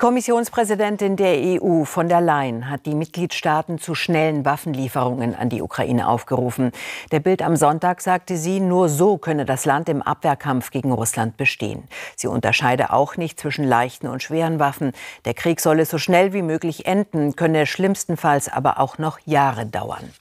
Die Kommissionspräsidentin der EU von der Leyen hat die Mitgliedstaaten zu schnellen Waffenlieferungen an die Ukraine aufgerufen. Der Bild am Sonntag sagte sie, nur so könne das Land im Abwehrkampf gegen Russland bestehen. Sie unterscheide auch nicht zwischen leichten und schweren Waffen. Der Krieg solle so schnell wie möglich enden, könne schlimmstenfalls aber auch noch Jahre dauern.